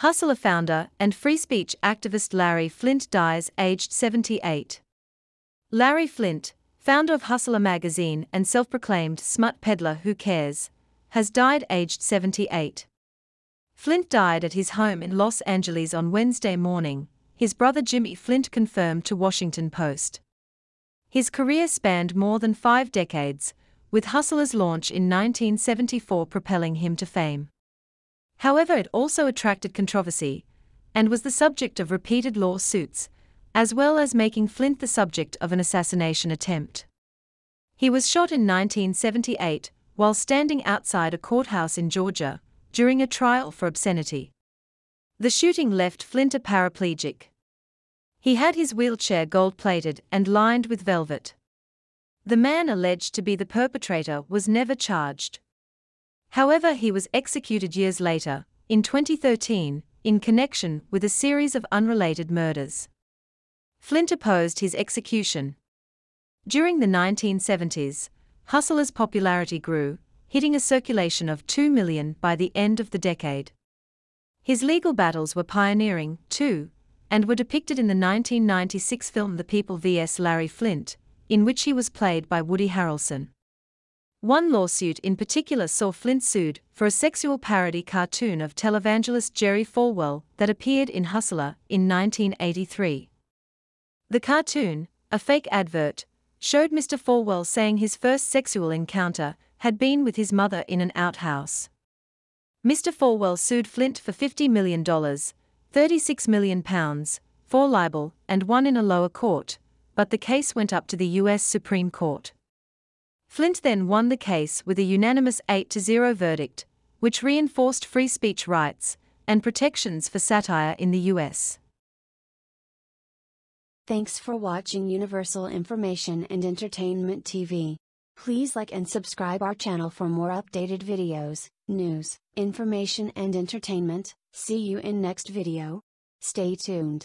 Hustler founder and free speech activist Larry Flint dies aged 78. Larry Flint, founder of Hustler magazine and self proclaimed smut peddler Who Cares, has died aged 78. Flint died at his home in Los Angeles on Wednesday morning, his brother Jimmy Flint confirmed to Washington Post. His career spanned more than five decades, with Hustler's launch in 1974 propelling him to fame. However, it also attracted controversy and was the subject of repeated lawsuits, as well as making Flint the subject of an assassination attempt. He was shot in 1978 while standing outside a courthouse in Georgia during a trial for obscenity. The shooting left Flint a paraplegic. He had his wheelchair gold plated and lined with velvet. The man alleged to be the perpetrator was never charged. However, he was executed years later, in 2013, in connection with a series of unrelated murders. Flint opposed his execution. During the 1970s, Hustler's popularity grew, hitting a circulation of 2 million by the end of the decade. His legal battles were pioneering, too, and were depicted in the 1996 film The People vs. Larry Flint, in which he was played by Woody Harrelson. One lawsuit in particular saw Flint sued for a sexual parody cartoon of televangelist Jerry Falwell that appeared in Hustler in 1983. The cartoon, a fake advert, showed Mr. Falwell saying his first sexual encounter had been with his mother in an outhouse. Mr. Falwell sued Flint for $50 million, £36 million, for libel, and won in a lower court, but the case went up to the U.S. Supreme Court. Flint then won the case with a unanimous 8 0 verdict, which reinforced free speech rights and protections for satire in the U.S. Thanks for watching Universal Information and Entertainment TV. Please like and subscribe our channel for more updated videos, news, information and entertainment. See you in next video. Stay tuned.